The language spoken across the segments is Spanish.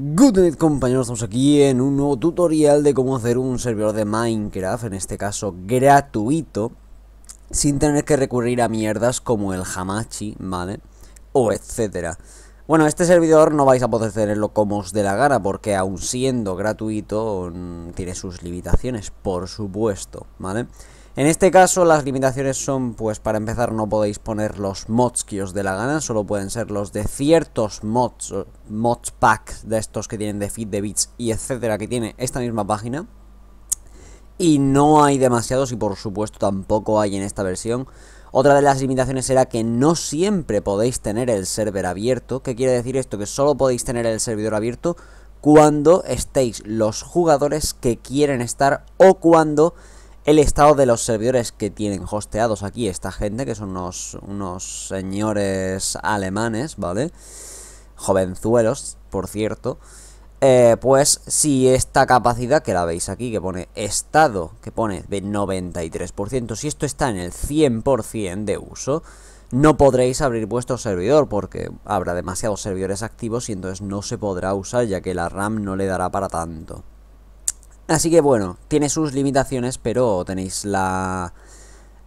Good night compañeros, estamos aquí en un nuevo tutorial de cómo hacer un servidor de Minecraft, en este caso gratuito, sin tener que recurrir a mierdas como el Hamachi, ¿vale? O etcétera. Bueno, este servidor no vais a poder tenerlo como os de la gana, porque aun siendo gratuito, mm, tiene sus limitaciones, por supuesto, ¿vale? vale en este caso las limitaciones son, pues para empezar no podéis poner los mods que os dé la gana, solo pueden ser los de ciertos mods, mods packs de estos que tienen de feed de bits y etcétera que tiene esta misma página. Y no hay demasiados y por supuesto tampoco hay en esta versión. Otra de las limitaciones era que no siempre podéis tener el server abierto. ¿Qué quiere decir esto? Que solo podéis tener el servidor abierto cuando estéis los jugadores que quieren estar o cuando el estado de los servidores que tienen hosteados aquí esta gente, que son unos, unos señores alemanes, ¿vale? Jovenzuelos, por cierto. Eh, pues si esta capacidad que la veis aquí, que pone estado, que pone de 93%, si esto está en el 100% de uso, no podréis abrir vuestro servidor porque habrá demasiados servidores activos y entonces no se podrá usar ya que la RAM no le dará para tanto. Así que bueno, tiene sus limitaciones, pero tenéis la,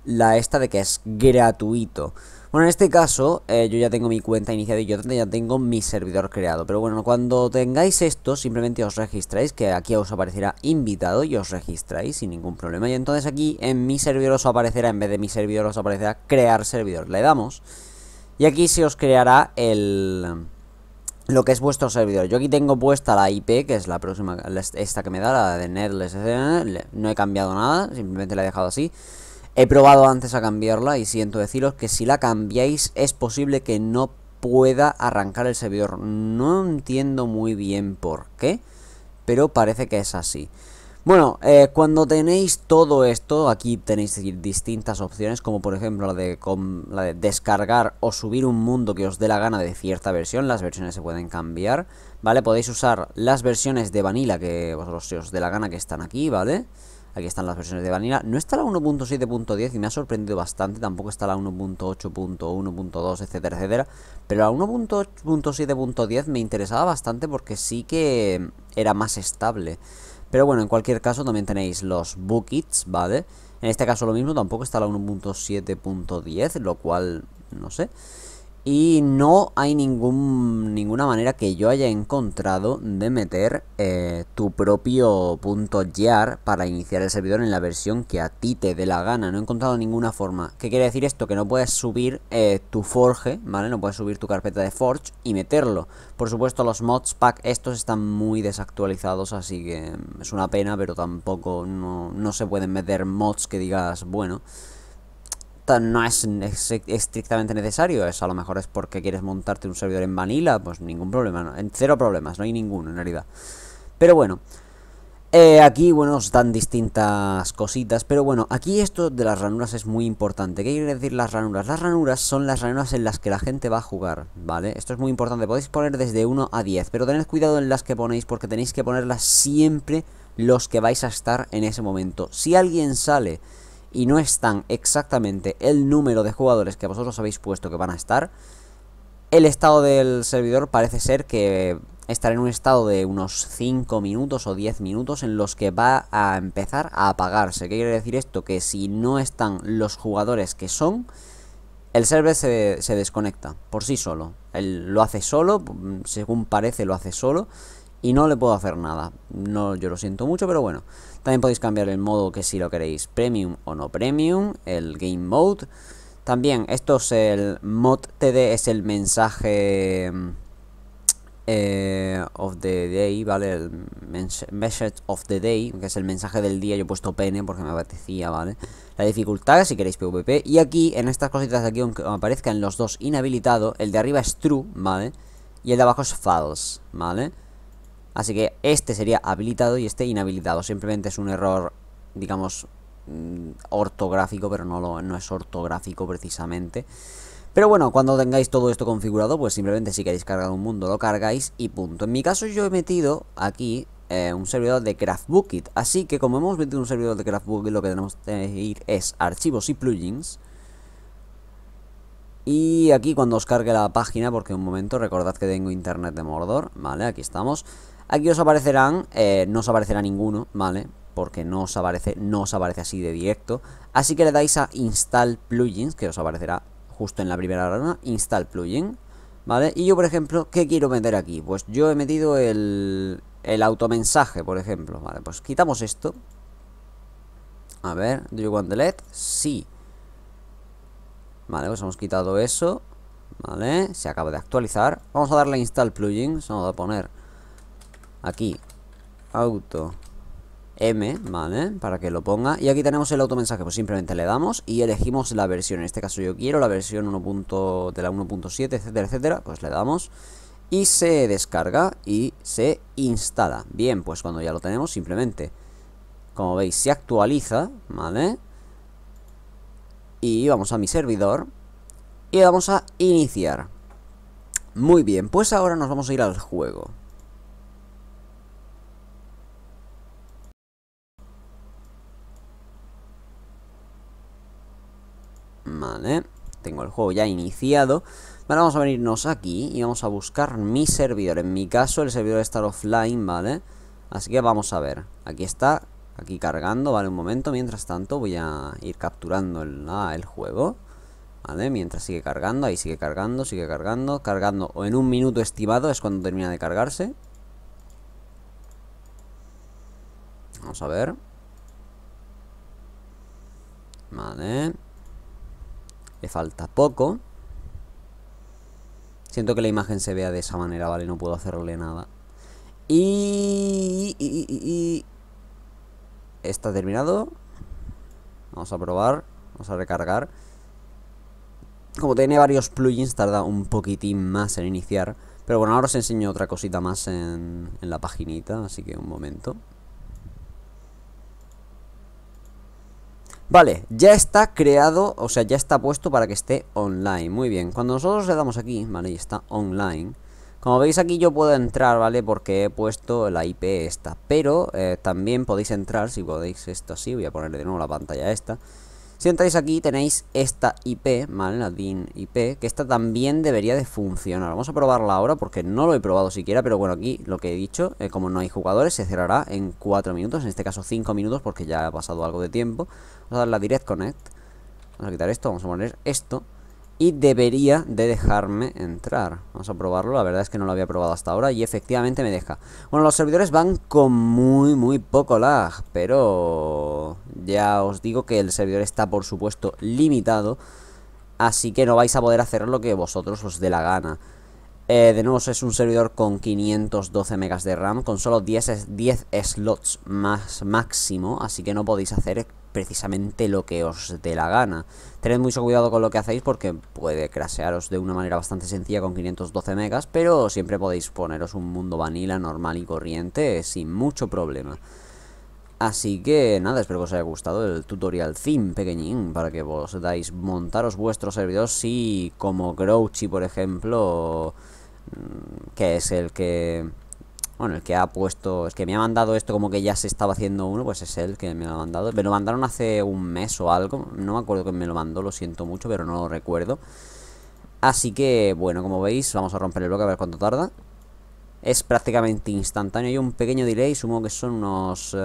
la esta de que es gratuito. Bueno, en este caso, eh, yo ya tengo mi cuenta iniciada y yo ya tengo mi servidor creado. Pero bueno, cuando tengáis esto, simplemente os registráis, que aquí os aparecerá invitado y os registráis sin ningún problema. Y entonces aquí en mi servidor os aparecerá, en vez de mi servidor os aparecerá crear servidor. Le damos. Y aquí se os creará el lo que es vuestro servidor. Yo aquí tengo puesta la IP, que es la próxima, esta que me da, la de Netless, no he cambiado nada, simplemente la he dejado así. He probado antes a cambiarla y siento deciros que si la cambiáis es posible que no pueda arrancar el servidor. No entiendo muy bien por qué, pero parece que es así. Bueno, eh, cuando tenéis todo esto, aquí tenéis distintas opciones, como por ejemplo la de, descargar o subir un mundo que os dé la gana de cierta versión, las versiones se pueden cambiar, ¿vale? Podéis usar las versiones de Vanilla que vosotros os dé la gana que están aquí, ¿vale? Aquí están las versiones de Vanilla, no está la 1.7.10 y me ha sorprendido bastante, tampoco está la 1.8.1.2, etcétera, etcétera, pero la 1.7.10 me interesaba bastante porque sí que era más estable. Pero bueno, en cualquier caso también tenéis los buckets, ¿vale? En este caso lo mismo, tampoco está la 1.7.10, lo cual, no sé. Y no hay ningún, ninguna manera que yo haya encontrado de meter eh, tu propio punto .jar para iniciar el servidor en la versión que a ti te dé la gana. No he encontrado ninguna forma. ¿Qué quiere decir esto? Que no puedes subir eh, tu forge, ¿vale? No puedes subir tu carpeta de forge y meterlo. Por supuesto, los mods pack estos están muy desactualizados, así que es una pena, pero tampoco no, no se pueden meter mods que digas, bueno no es estrictamente necesario. Eso a lo mejor es porque quieres montarte un servidor en Vanilla, pues ningún problema, en cero problemas, no hay ninguno en realidad. Pero bueno, eh, aquí, bueno, os dan distintas cositas, pero bueno, aquí esto de las ranuras es muy importante. ¿Qué quiere decir las ranuras? Las ranuras son las ranuras en las que la gente va a jugar, ¿vale? Esto es muy importante, podéis poner desde 1 a 10, pero tened cuidado en las que ponéis porque tenéis que ponerlas siempre los que vais a estar en ese momento. Si alguien sale y no están exactamente el número de jugadores que vosotros habéis puesto que van a estar, el estado del servidor parece ser que estará en un estado de unos 5 minutos o 10 minutos en los que va a empezar a apagarse. ¿Qué quiere decir esto? Que si no están los jugadores que son, el server se, se desconecta por sí solo. Él lo hace solo, según parece lo hace solo y no le puedo hacer nada. No, yo lo siento mucho, pero bueno. También podéis cambiar el modo que si lo queréis premium o no premium, el game mode. También esto es el mod TD, es el mensaje eh, of the day, ¿vale? El message of the day, que es el mensaje del día. Yo he puesto pene porque me apetecía, ¿vale? La dificultad, si queréis PvP. Y aquí, en estas cositas de aquí, aunque aparezcan los dos inhabilitados, el de arriba es true, ¿vale? Y el de abajo es false, ¿vale? Así que este sería habilitado y este inhabilitado. Simplemente es un error, digamos, mm, ortográfico, pero no, lo, no es ortográfico precisamente. Pero bueno, cuando tengáis todo esto configurado, pues simplemente si queréis cargar un mundo, lo cargáis y punto. En mi caso yo he metido aquí eh, un servidor de Craftbookit Así que como hemos metido un servidor de Craftbookit lo que tenemos que ir es archivos y plugins. Y aquí cuando os cargue la página, porque un momento, recordad que tengo internet de Mordor, ¿vale? Aquí estamos. Aquí os aparecerán, eh, no os aparecerá ninguno, ¿vale? Porque no os aparece, no os aparece así de directo. Así que le dais a Install Plugins, que os aparecerá justo en la primera rama, Install Plugin, ¿vale? Y yo, por ejemplo, ¿qué quiero meter aquí? Pues yo he metido el, el automensaje, por ejemplo, ¿vale? Pues quitamos esto. A ver, ¿do you want the delete? Sí. Vale, os pues hemos quitado eso. Vale, se acaba de actualizar. Vamos a darle a Install Plugins, vamos a poner Aquí, auto M, ¿vale? Para que lo ponga Y aquí tenemos el automensaje, pues simplemente le damos Y elegimos la versión, en este caso yo quiero la versión 1. de la 1.7, etcétera, etcétera Pues le damos Y se descarga y se instala Bien, pues cuando ya lo tenemos simplemente Como veis se actualiza, ¿vale? Y vamos a mi servidor Y vamos a iniciar Muy bien, pues ahora nos vamos a ir al juego Vale, ¿eh? tengo el juego ya iniciado Vale, vamos a venirnos aquí y vamos a buscar mi servidor En mi caso el servidor está offline, ¿vale? Así que vamos a ver Aquí está, aquí cargando, ¿vale? Un momento, mientras tanto voy a ir capturando el, ah, el juego ¿Vale? Mientras sigue cargando, ahí sigue cargando, sigue cargando Cargando, o en un minuto estimado es cuando termina de cargarse Vamos a ver Vale le falta poco. Siento que la imagen se vea de esa manera, ¿vale? No puedo hacerle nada. Y... Está terminado. Vamos a probar. Vamos a recargar. Como tiene varios plugins, tarda un poquitín más en iniciar. Pero bueno, ahora os enseño otra cosita más en, en la paginita, así que un momento. Vale, ya está creado, o sea, ya está puesto para que esté online. Muy bien, cuando nosotros le damos aquí, vale, y está online. Como veis aquí yo puedo entrar, ¿vale? Porque he puesto la IP esta. Pero eh, también podéis entrar, si podéis esto así, voy a poner de nuevo la pantalla esta. Si entráis aquí tenéis esta IP, ¿vale? La DIN IP, que esta también debería de funcionar. Vamos a probarla ahora porque no lo he probado siquiera, pero bueno, aquí lo que he dicho, eh, como no hay jugadores, se cerrará en 4 minutos, en este caso 5 minutos porque ya ha pasado algo de tiempo. Vamos a darle a Direct Connect. Vamos a quitar esto, vamos a poner esto. Y debería de dejarme entrar Vamos a probarlo, la verdad es que no lo había probado hasta ahora Y efectivamente me deja Bueno, los servidores van con muy, muy poco lag Pero ya os digo que el servidor está, por supuesto, limitado. Así que no vais a poder hacer lo que vosotros os dé la gana. Eh, de nuevo, es un servidor con 512 megas de RAM, con solo 10, 10 slots más máximo, así que no podéis hacer precisamente lo que os dé la gana. Tened mucho cuidado con lo que hacéis porque puede crasearos de una manera bastante sencilla con 512 megas, pero siempre podéis poneros un mundo vanilla normal y corriente sin mucho problema. Así que nada, espero que os haya gustado el tutorial theme pequeñín para que vos dais montaros vuestros servidores si como Grouchy por ejemplo mm, que es el que bueno, el que ha puesto, es que me ha mandado esto como que ya se estaba haciendo uno, pues es el que me lo ha mandado. Me lo mandaron hace un mes o algo, no me acuerdo que me lo mandó, lo siento mucho, pero no lo recuerdo. Así que, bueno, como veis, vamos a romper el bloque a ver cuánto tarda es prácticamente instantáneo. Hay un pequeño delay, sumo que son unos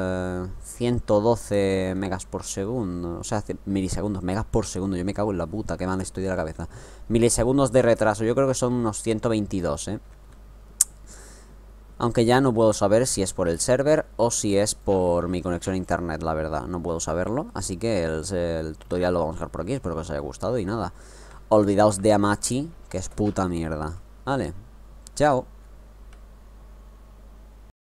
112 eh, megas por segundo. O sea, milisegundos, megas por segundo. Yo me cago en la puta, que mal estoy de la cabeza. Milisegundos de retraso, yo creo que son unos 122, ¿eh? Aunque ya no puedo saber si es por el server o si es por mi conexión a internet, la verdad. No puedo saberlo, así que el, el tutorial lo vamos a dejar por aquí. Espero que os haya gustado y nada. Olvidaos de Amachi, que es puta mierda. Vale, chao.